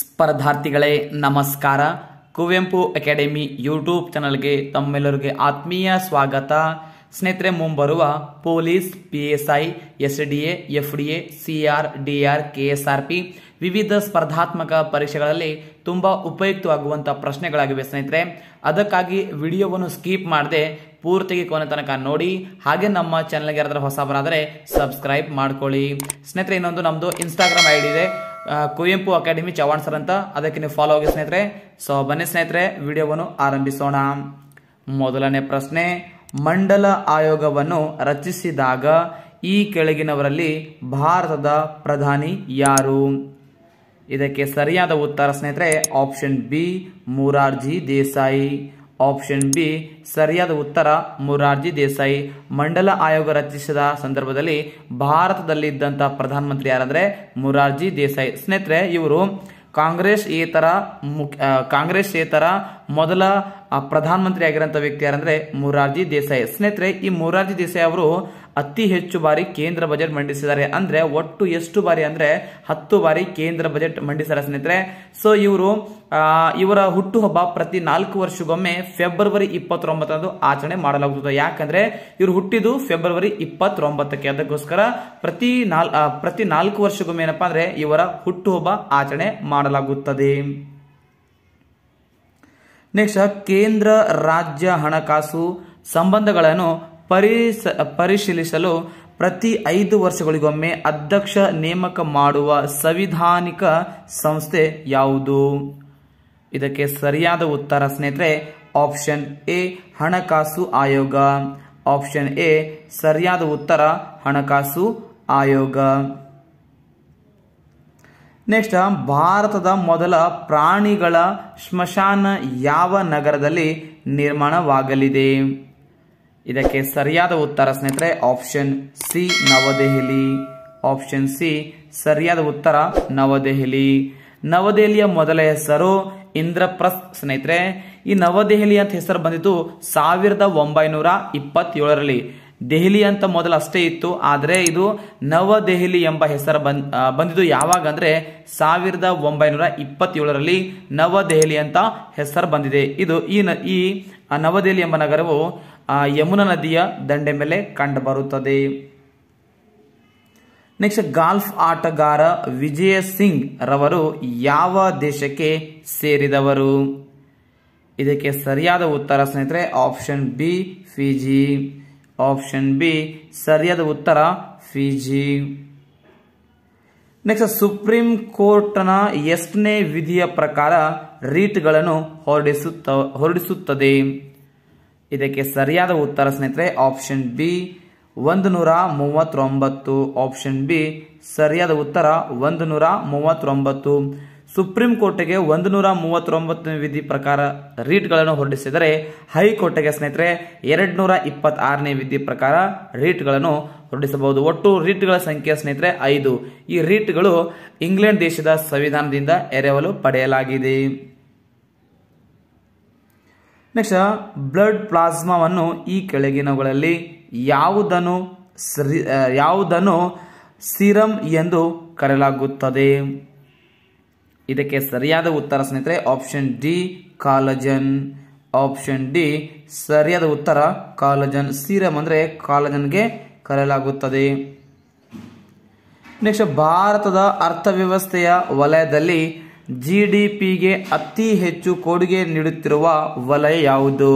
ಸ್ಪರ್ಧಾರ್ಥಿಗಳೇ ನಮಸ್ಕಾರ Kuvempu academy YouTube ಚಾನಲ್ಗೆ ತಮ್ಮೆಲ್ಲರಿಗೆ ಆತ್ಮೀಯ ಸ್ವಾಗತ ಸ್ನೇಹಿತರೆ ಮುಂಬರುವ police P S I S D A F D A C R D R K S R P ವಿವಿಧ ಸ್ಪರ್ಧಾತ್ಮಕ ಪರೀಕ್ಷೆಗಳಲ್ಲಿ ತುಂಬ ಉಪಯುಕ್ತವಾಗುವಂಥ ಪ್ರಶ್ನೆಗಳಾಗಿವೆ ಸ್ನೇಹಿತರೆ ಅದಕ್ಕಾಗಿ ವಿಡಿಯೋವನ್ನು ಸ್ಕಿಪ್ ಮಾಡದೆ ಪೂರ್ತಿಗೆ ಕೊನೆ ತನಕ ನೋಡಿ ಹಾಗೆ ನಮ್ಮ ಚಾನಲ್ಗೆ ಯಾರಾದರೂ ಹೊಸಬರಾದರೆ ಸಬ್ಸ್ಕ್ರೈಬ್ ಮಾಡ್ಕೊಳ್ಳಿ ಸ್ನೇಹಿತರೆ ಇನ್ನೊಂದು ನಮ್ಮದು ಇನ್ಸ್ಟಾಗ್ರಾಮ್ ಐ ಇದೆ ಕುವೆಂಪು ಅಕಾಡೆಮಿ ಚವಾಣ್ ಸರ್ ಅಂತ ಅದಕ್ಕೆ ನೀವು ಫಾಲೋ ಆಗಿ ಸ್ನೇಹಿತರೆ ಸೊ ಬನ್ನಿ ಸ್ನೇಹಿತರೆ ವಿಡಿಯೋವನ್ನು ಆರಂಭಿಸೋಣ ಮೊದಲನೇ ಪ್ರಶ್ನೆ ಮಂಡಲ ಆಯೋಗವನ್ನು ರಚಿಸಿದಾಗ ಈ ಕೆಳಗಿನವರಲ್ಲಿ ಭಾರತದ ಪ್ರಧಾನಿ ಯಾರು ಇದಕ್ಕೆ ಸರಿಯಾದ ಉತ್ತರ ಸ್ನೇಹಿತರೆ option B Morarji Desai option B ಸರಿಯಾದ ಉತ್ತರ ಮುರಾರ್ಜಿ ದೇಸಾಯಿ ಮಂಡಲ ಆಯೋಗ ರಚಿಸಿದ ಸಂದರ್ಭದಲ್ಲಿ ಭಾರತದಲ್ಲಿ ಇದ್ದಂತಹ ಪ್ರಧಾನಮಂತ್ರಿ ಯಾರಂದ್ರೆ ಮುರಾರ್ಜಿ ದೇಸಾಯಿ ಸ್ನೇಹಿತರೆ ಇವರು ಕಾಂಗ್ರೆಸ್ ಏತರ ಮುಖ್ಯ ಕಾಂಗ್ರೆಸ್ ಏತರ ಮೊದಲ ಪ್ರಧಾನಮಂತ್ರಿ ಆಗಿರೋಂಥ ವ್ಯಕ್ತಿ ಯಾರಂದ್ರೆ ಮುರಾರ್ಜಿ ದೇಸಾಯಿ ಸ್ನೇಹಿತರೆ ಈ ಮುರಾರ್ಜಿ ದೇಸಾಯಿ ಅವರು ಅತಿ ಹೆಚ್ಚು ಬಾರಿ ಕೇಂದ್ರ ಬಜೆಟ್ ಮಂಡಿಸಿದ್ದಾರೆ ಅಂದ್ರೆ ಒಟ್ಟು ಎಷ್ಟು ಬಾರಿ ಅಂದ್ರೆ ಹತ್ತು ಬಾರಿ ಕೇಂದ್ರ ಬಜೆಟ್ ಮಂಡಿಸಿದ್ದಾರೆ ಸ್ನೇಹಿತರೆ ಸೊ ಇವರು ಇವರ ಹುಟ್ಟುಹಬ್ಬ ಪ್ರತಿ ನಾಲ್ಕು ವರ್ಷಗೊಮ್ಮೆ ಫೆಬ್ರವರಿ ಇಪ್ಪತ್ತೊಂಬತ್ತರಂದು ಆಚರಣೆ ಮಾಡಲಾಗುತ್ತದೆ ಯಾಕಂದ್ರೆ ಇವರು ಹುಟ್ಟಿದ್ದು ಫೆಬ್ರವರಿ ಇಪ್ಪತ್ತೊಂಬತ್ತಕ್ಕೆ ಅದಕ್ಕೋಸ್ಕರ ಪ್ರತಿ ನಾಲ್ ಪ್ರತಿ ನಾಲ್ಕು ವರ್ಷಗೊಮ್ಮೆ ಏನಪ್ಪ ಅಂದ್ರೆ ಇವರ ಹುಟ್ಟುಹಬ್ಬ ಆಚರಣೆ ಮಾಡಲಾಗುತ್ತದೆ ನೆಕ್ಸ್ಟ್ ಕೇಂದ್ರ ರಾಜ್ಯ ಹಣಕಾಸು ಸಂಬಂಧಗಳನ್ನು ಪರಿಸ ಪರಿಶೀಲಿಸಲು ಪ್ರತಿ ಐದು ವರ್ಷಗಳಿಗೊಮ್ಮೆ ಅಧ್ಯಕ್ಷ ನೇಮಕ ಮಾಡುವ ಸಂವಿಧಾನಿಕ ಸಂಸ್ಥೆ ಯಾವುದು ಇದಕ್ಕೆ ಸರಿಯಾದ ಉತ್ತರ ಸ್ನೇಹಿತರೆ ಆಪ್ಷನ್ ಎ ಹಣಕಾಸು ಆಯೋಗ ಆಪ್ಷನ್ ಎ ಸರಿಯಾದ ಉತ್ತರ ಹಣಕಾಸು ಆಯೋಗ ನೆಕ್ಸ್ಟ್ ಭಾರತದ ಮೊದಲ ಪ್ರಾಣಿಗಳ ಸ್ಮಶಾನ ಯಾವ ನಗರದಲ್ಲಿ ನಿರ್ಮಾಣವಾಗಲಿದೆ ಇದಕ್ಕೆ ಸರಿಯಾದ ಉತ್ತರ ಸ್ನೇಹಿತರೆ option C Navadehali option C ಸರಿಯಾದ ಉತ್ತರ ನವದೆಹಲಿ ನವದೆಹಲಿಯ ಮೊದಲ ಹೆಸರು ಇಂದ್ರಪ್ರಸ್ ಸ್ನೇಹಿತರೆ ಈ ನವದೆಹಲಿ ಅಂತ ಹೆಸರು ಬಂದಿದ್ದು ಸಾವಿರದ ಒಂಬೈನೂರ ಇಪ್ಪತ್ತೇಳರಲ್ಲಿ ದೆಹಲಿ ಅಂತ ಮೊದಲು ಅಷ್ಟೇ ಇತ್ತು ಆದರೆ ಇದು ನವದೆಹಲಿ ಎಂಬ ಹೆಸರು ಬಂದ್ ಬಂದಿದ್ದು ಯಾವಾಗ ಅಂದರೆ ಸಾವಿರದ ಒಂಬೈನೂರ ಇಪ್ಪತ್ತೇಳರಲ್ಲಿ ನವದೆಹಲಿ ಅಂತ ಹೆಸರು ಬಂದಿದೆ ಇದು ಈ ಈ ನವದೆಹಲಿ ಎಂಬ ನಗರವು ಆ ಯಮುನಾ ನದಿಯ ದಂಡೆ ಮೇಲೆ ಕಂಡುಬರುತ್ತದೆ ನೆಕ್ಸ್ಟ್ ಗಾಲ್ಫ್ ಆಟಗಾರ ವಿಜಯ ಸಿಂಗ್ ರವರು ಯಾವ ದೇಶಕ್ಕೆ ಸೇರಿದವರು ಇದಕ್ಕೆ ಸರಿಯಾದ ಉತ್ತರ ಸ್ನೇಹಿತರೆ option B Fiji option B ಸರಿಯಾದ ಉತ್ತರ ಫಿಜಿ ನೆಕ್ಸ್ಟ್ ಸುಪ್ರೀಂ ಕೋರ್ಟ್ನ ಎಷ್ಟನೇ ವಿಧಿಯ ಪ್ರಕಾರ ರೀಟ್ಗಳನ್ನು ಹೊರಡಿಸುತ್ತ ಹೊರಡಿಸುತ್ತದೆ ಇದಕ್ಕೆ ಸರಿಯಾದ ಉತ್ತರ ಸ್ನೇಹಿತರೆ ಆಪ್ಷನ್ ಬಿ ಒಂದು ನೂರ ಮೂವತ್ತೊಂಬತ್ತು ಆಪ್ಷನ್ ಬಿ ಸರಿಯಾದ ಉತ್ತರ ಒಂದು ನೂರ ಮೂವತ್ತೊಂಬತ್ತು ಸುಪ್ರೀಂ ಕೋರ್ಟ್ಗೆ ಒಂದು ನೂರ ಮೂವತ್ತೊಂಬತ್ತನೇ ವಿಧಿ ಪ್ರಕಾರ ರೀಟ್ಗಳನ್ನು ಹೊರಡಿಸಿದರೆ ಹೈಕೋರ್ಟ್ಗೆ ಸ್ನೇಹಿತರೆ ಎರಡು ನೂರ ಇಪ್ಪತ್ತಾರನೇ ವಿಧಿ ಪ್ರಕಾರ ರೀಟ್ಗಳನ್ನು ಹೊರಡಿಸಬಹುದು ಒಟ್ಟು ರೀಟ್ಗಳ ಸಂಖ್ಯೆ ಸ್ನೇಹಿತರೆ ಐದು ಈ ರೀಟ್ಗಳು ಇಂಗ್ಲೆಂಡ್ ದೇಶದ ಸಂವಿಧಾನದಿಂದ ಎರವಲು ಪಡೆಯಲಾಗಿದೆ ನೆಕ್ಸ್ಟ್ ಬ್ಲಡ್ ಪ್ಲಾಸ್ಮಾವನ್ನು ಈ ಕೆಳಗಿನವುಗಳಲ್ಲಿ ಯಾವುದನ್ನು ಯಾವುದನ್ನು ಸಿರಮ್ ಎಂದು ಕರೆಯಲಾಗುತ್ತದೆ ಇದಕ್ಕೆ ಸರಿಯಾದ ಉತ್ತರ ಸ್ನೇಹಿತರೆ option D collagen option D ಸರಿಯಾದ ಉತ್ತರ ಕಾಲಜನ್ ಸೀರಮ್ ಅಂದರೆ ಕಾಲಜನ್ಗೆ ಕರೆಯಲಾಗುತ್ತದೆ ನೆಕ್ಸ್ಟ್ ಭಾರತದ ಅರ್ಥವ್ಯವಸ್ಥೆಯ ವಲಯದಲ್ಲಿ ಜಿ ಡಿ ಪಿಗೆ ಅತಿ ಹೆಚ್ಚು ಕೊಡುಗೆ ನೀಡುತ್ತಿರುವ ವಲಯ ಯಾವುದು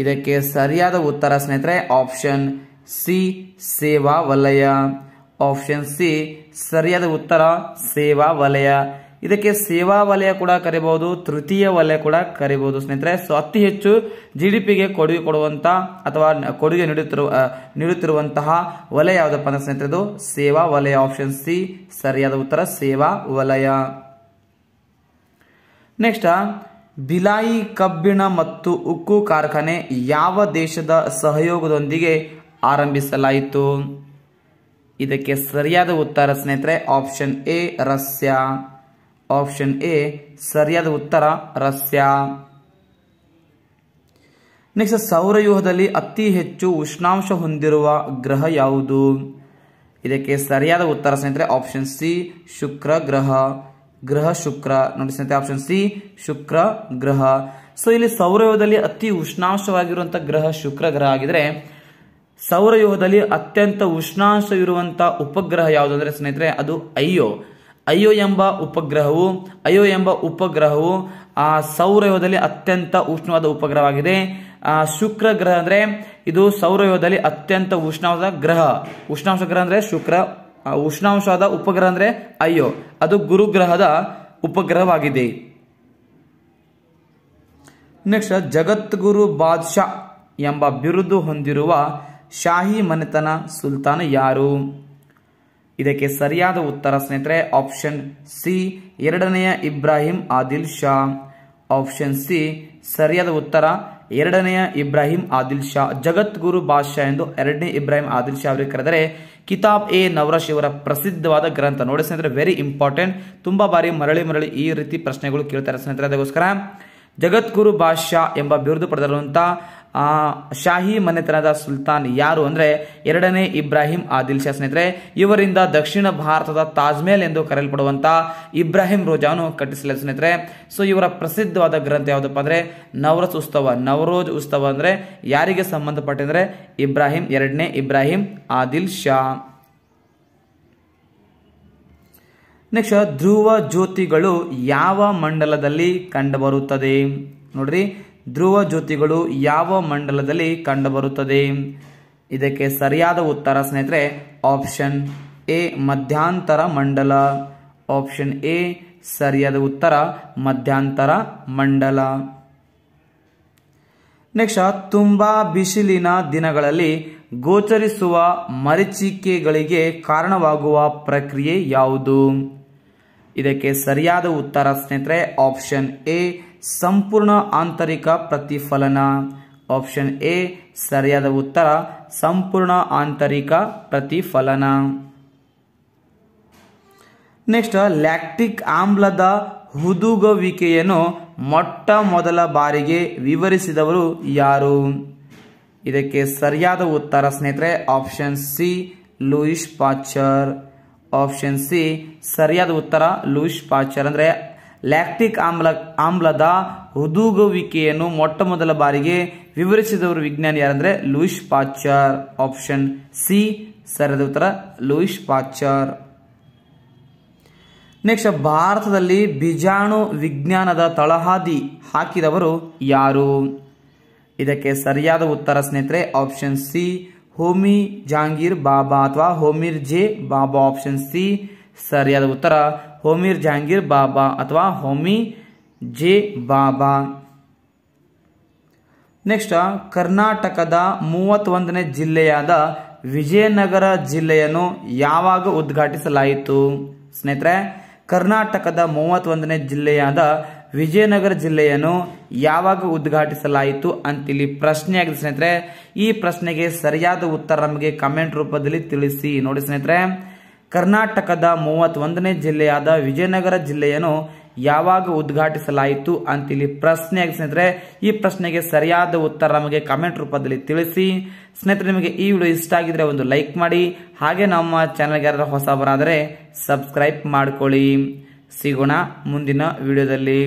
ಇದಕ್ಕೆ ಸರಿಯಾದ ಉತ್ತರ ಸ್ನೇಹಿತರೆ ಆಪ್ಷನ್ ಸಿ ಸೇವಾ ವಲಯ ಆಪ್ಷನ್ ಸಿ ಸರಿಯಾದ ಉತ್ತರ ಸೇವಾ ವಲಯ ಇದಕ್ಕೆ ಸೇವಾ ವಲಯ ಕೂಡ ಕರಿಬಹುದು ತೃತೀಯ ವಲಯ ಕೂಡ ಕರಿಬಹುದು ಸ್ನೇಹಿತರೆ ಸೊ ಅತಿ ಹೆಚ್ಚು ಜಿ ಡಿ ಪಿಗೆ ಕೊಡುಗೆ ಕೊಡುವಂಥ ಅಥವಾ ಕೊಡುಗೆ ನೀಡುತ್ತಿರುವ ನೀಡುತ್ತಿರುವಂತಹ ವಲಯ ಯಾವುದಪ್ಪ ಅಂದ್ರೆ ಸ್ನೇಹಿತರೆ ಸೇವಾ ವಲಯ ಆಪ್ಷನ್ ಸಿ ಸರಿಯಾದ ಉತ್ತರ ಸೇವಾ ವಲಯ ನೆಕ್ಸ್ಟ್ ಬಿಲಾಯಿ ಕಬ್ಬಿಣ ಮತ್ತು ಉಕ್ಕು ಕಾರ್ಖಾನೆ ಯಾವ ದೇಶದ ಸಹಯೋಗದೊಂದಿಗೆ ಆರಂಭಿಸಲಾಯಿತು ಇದಕ್ಕೆ ಸರಿಯಾದ ಉತ್ತರ ಸ್ನೇಹಿತರೆ option A Russia option A ಸರಿಯಾದ ಉತ್ತರ ರಷ್ಯಾ ನೆಕ್ಸ್ಟ್ ಸೌರವ್ಯೂಹದಲ್ಲಿ ಅತಿ ಹೆಚ್ಚು ಉಷ್ಣಾಂಶ ಹೊಂದಿರುವ ಗ್ರಹ ಯಾವುದು ಇದಕ್ಕೆ ಸರಿಯಾದ ಉತ್ತರ ಸ್ನೇಹಿತರೆ ಆಪ್ಷನ್ ಸಿ ಶುಕ್ರ ಗ್ರಹ ಗ್ರಹ ಶುಕ್ರ ನೋಡಿ ಸ್ನೇಹಿತರೆ ಆಪ್ಷನ್ ಸಿ ಶುಕ್ರ ಗ್ರಹ ಸೊ ಇಲ್ಲಿ ಸೌರಯೋಗದಲ್ಲಿ ಅತಿ ಉಷ್ಣಾಂಶವಾಗಿರುವಂಥ ಗ್ರಹ ಶುಕ್ರ ಗ್ರಹ ಆಗಿದ್ರೆ ಸೌರಯೋಗದಲ್ಲಿ ಅತ್ಯಂತ ಉಷ್ಣಾಂಶ ಇರುವಂತಹ ಉಪಗ್ರಹ ಯಾವುದು ಅಂದ್ರೆ ಸ್ನೇಹಿತರೆ ಅದು ಅಯ್ಯೋ ಅಯ್ಯೋ ಎಂಬ ಉಪಗ್ರಹವು ಅಯ್ಯೋ ಎಂಬ ಉಪಗ್ರಹವು ಆ ಸೌರಯೋಗದಲ್ಲಿ ಅತ್ಯಂತ ಉಷ್ಣವಾದ ಉಪಗ್ರಹವಾಗಿದೆ ಆ ಶುಕ್ರ ಗ್ರಹ ಅಂದ್ರೆ ಇದು ಸೌರಯೋಗದಲ್ಲಿ ಅತ್ಯಂತ ಉಷ್ಣವಾದ ಗ್ರಹ ಉಷ್ಣಾಂಶ ಗ್ರಹ ಅಂದ್ರೆ ಶುಕ್ರ ಉಷ್ಣಾಂಶವಾದ ಉಪಗ್ರಹ ಅಂದ್ರೆ ಅಯ್ಯೋ ಅದು ಗುರುಗ್ರಹದ ಉಪಗ್ರಹವಾಗಿದೆ ನೆಕ್ಸ್ಟ್ ಜಗತ್ಗುರು ಬಾದ್ಶಾ ಎಂಬ ಬಿರುದು ಹೊಂದಿರುವ ಶಾಹಿ ಮನೆತನ ಸುಲ್ತಾನ ಯಾರು ಇದಕ್ಕೆ ಸರಿಯಾದ ಉತ್ತರ ಸ್ನೇಹಿತರೆ ಆಪ್ಷನ್ ಸಿ ಎರಡನೆಯ ಇಬ್ರಾಹಿಂ ಆದಿಲ್ ಶಾ ಆಪ್ಷನ್ ಸಿ ಸರಿಯಾದ ಉತ್ತರ ಎರಡನೆಯ ಇಬ್ರಾಹಿಂ ಆದಿಲ್ ಶಾ ಜಗದ್ಗುರು ಬಾದ್ಶಾ ಎಂದು ಎರಡನೇ ಇಬ್ರಾಹಿಂ ಆದಿಲ್ ಶಾ ಅವರಿಗೆ ಕರೆದರೆ ಕಿತಾಬ್ ಎ ನವರಶ್ ಇವರ ಪ್ರಸಿದ್ಧವಾದ ಗ್ರಂಥ ನೋಡಿ ಸ್ನೇಹಿತರೆ ವೆರಿ ಇಂಪಾರ್ಟೆಂಟ್ ತುಂಬ ಬಾರಿ ಮರಳಿ ಮರಳಿ ಈ ರೀತಿ ಪ್ರಶ್ನೆಗಳು ಕೇಳ್ತಾರೆ ಸ್ನೇಹಿತರೆ ಅದಕ್ಕೋಸ್ಕರ ಜಗದ್ಗುರು ಬಾದ್ಶಾ ಎಂಬ ಬಿರುದು ಪಡೆದಿರುವಂಥ ಆ ಶಾಹಿ ಮನೆತನದ ಸುಲ್ತಾನ್ ಯಾರು ಅಂದರೆ ಎರಡನೇ ಇಬ್ರಾಹಿಂ ಆದಿಲ್ ಶಾ ಸ್ನೇಹಿತರೆ ಇವರಿಂದ ದಕ್ಷಿಣ ಭಾರತದ ತಾಜ್ಮೇಲ್ ಎಂದು ಕರೆಯಲ್ಪಡುವಂಥ ಇಬ್ರಾಹಿಂ ರೋಜಾನು ಕಟ್ಟಿಸಲ ಸ್ನೇಹಿತರೆ ಸೊ ಇವರ ಪ್ರಸಿದ್ಧವಾದ ಗ್ರಂಥ ಯಾವುದಪ್ಪ ಅಂದರೆ ನವರಸ್ ಉತ್ಸವ ನವರೋಜ್ ಉತ್ಸವ ಅಂದರೆ ಯಾರಿಗೆ ಸಂಬಂಧಪಟ್ಟಂದರೆ ಇಬ್ರಾಹಿಂ ಎರಡನೇ ಇಬ್ರಾಹಿಂ ಆದಿಲ್ ಶಾ ನೆಕ್ಸ್ಟ್ ಧ್ರುವ ಜ್ಯೋತಿಗಳು ಯಾವ ಮಂಡಲದಲ್ಲಿ ಕಂಡುಬರುತ್ತದೆ ನೋಡ್ರಿ ಧ್ರುವ ಜ್ಯೋತಿಗಳು ಯಾವ ಮಂಡಲದಲ್ಲಿ ಕಂಡುಬರುತ್ತದೆ ಇದಕ್ಕೆ ಸರಿಯಾದ ಉತ್ತರ ಸ್ನೇಹಿತರೆ ಆಪ್ಷನ್ ಎ ಮಧ್ಯಾಂತರ ಮಂಡಲ ಆಪ್ಷನ್ ಎ ಸರಿಯಾದ ಉತ್ತರ ಮಧ್ಯಾಂತರ ಮಂಡಲ ನೆಕ್ಸ್ಟ್ ತುಂಬಾ ಬಿಸಿಲಿನ ದಿನಗಳಲ್ಲಿ ಗೋಚರಿಸುವ ಮರಿಚಿಕೆಗಳಿಗೆ ಕಾರಣವಾಗುವ ಪ್ರಕ್ರಿಯೆ ಯಾವುದು ಇದಕ್ಕೆ ಸರಿಯಾದ ಉತ್ತರ ಸ್ನೇಹಿತರೆ ಆಪ್ಷನ್ ಎ ಸಂಪೂರ್ಣ ಆಂತರಿಕ ಪ್ರತಿಫಲನ ಆಪ್ಷನ್ ಎ ಸರಿಯಾದ ಉತ್ತರ ಸಂಪೂರ್ಣ ಆಂತರಿಕ ಪ್ರತಿಫಲನ ನೆಕ್ಸ್ಟ್ ಲ್ಯಾಕ್ಟಿಕ್ ಆಮ್ಲದ ಹುದುಗುವಿಕೆಯನ್ನು ಮೊಟ್ಟ ಮೊದಲ ಬಾರಿಗೆ ವಿವರಿಸಿದವರು ಯಾರು ಇದಕ್ಕೆ ಸರಿಯಾದ ಉತ್ತರ ಸ್ನೇಹಿತರೆ option C Louis Pasteur option C ಸರಿಯಾದ ಉತ್ತರ ಲೂಯಿಶ್ ಪಾಚರ್ ಅಂದರೆ ಲ್ಯಾಕ್ಟಿಕ್ ಆಮ್ಲ ಆಮ್ಲದ ಹುದುಗುವಿಕೆಯನ್ನು ಮೊಟ್ಟ ಮೊದಲ ಬಾರಿಗೆ ವಿವರಿಸಿದವರು ವಿಜ್ಞಾನಿ ಯಾರಂದ್ರೆ ಲೂಯಿಶ್ ಪಾಚರ್ ಆಪ್ಷನ್ ಸಿ ಸರಿಯಾದ ಉತ್ತರ ಲೂಯಿಶ್ ಪಾಚರ್ ನೆಕ್ಸ್ಟ್ ಭಾರತದಲ್ಲಿ ಬಿಜಾಣು ವಿಜ್ಞಾನದ ತಳಹಾದಿ ಹಾಕಿದವರು ಯಾರು ಇದಕ್ಕೆ ಸರಿಯಾದ ಉತ್ತರ ಸ್ನೇಹಿತರೆ ಆಪ್ಷನ್ ಸಿ ಹೋಮಿ ಜಾಂಗೀರ್ ಬಾಬಾ ಅಥವಾ Homi J Bhabha option C ಸರಿಯಾದ ಉತ್ತರ ಹೋಮಿರ್ ಜಹಾಂಗೀರ್ ಬಾಬಾ ಅಥವಾ ಹೋಮಿ ಜೆ ಬಾಬಾ ನೆಕ್ಸ್ಟ್ ಕರ್ನಾಟಕದ ಮೂವತ್ತೊಂದನೇ ಜಿಲ್ಲೆಯಾದ ವಿಜಯನಗರ ಜಿಲ್ಲೆಯನ್ನು ಯಾವಾಗ ಉದ್ಘಾಟಿಸಲಾಯಿತು ಸ್ನೇಹಿತರೆ ಕರ್ನಾಟಕದ ಮೂವತ್ತೊಂದನೇ ಜಿಲ್ಲೆಯಾದ ವಿಜಯನಗರ ಜಿಲ್ಲೆಯನ್ನು ಯಾವಾಗ ಉದ್ಘಾಟಿಸಲಾಯಿತು ಅಂತೇಳಿ ಪ್ರಶ್ನೆ ಆಗಿದೆ ಸ್ನೇಹಿತರೆ ಈ ಪ್ರಶ್ನೆಗೆ ಸರಿಯಾದ ಉತ್ತರ ನಮಗೆ ಕಮೆಂಟ್ ರೂಪದಲ್ಲಿ ತಿಳಿಸಿ ನೋಡಿ ಸ್ನೇಹಿತರೆ ಕರ್ನಾಟಕದ ಮೂವತ್ತೊಂದನೇ ಜಿಲ್ಲೆಯಾದ ವಿಜಯನಗರ ಜಿಲ್ಲೆಯನ್ನು ಯಾವಾಗ ಉದ್ಘಾಟಿಸಲಾಯಿತು ಅಂತ ಇಲ್ಲಿ ಪ್ರಶ್ನೆ ಸ್ನೇಹಿತರೆ ಈ ಪ್ರಶ್ನೆಗೆ ಸರಿಯಾದ ಉತ್ತರ ನಮಗೆ ಕಮೆಂಟ್ ರೂಪದಲ್ಲಿ ತಿಳಿಸಿ ಸ್ನೇಹಿತರೆ ನಿಮಗೆ ಈ ವಿಡಿಯೋ ಇಷ್ಟ ಆಗಿದ್ರೆ ಒಂದು ಲೈಕ್ ಮಾಡಿ ಹಾಗೆ ನಮ್ಮ ಚಾನೆಲ್ಗೆ ಯಾರು ಬರಾದರೆ ಸಬ್ಸ್ಕ್ರೈಬ್ ಮಾಡಿಕೊಳ್ಳಿ ಸಿಗೋಣ ಮುಂದಿನ ವಿಡಿಯೋದಲ್ಲಿ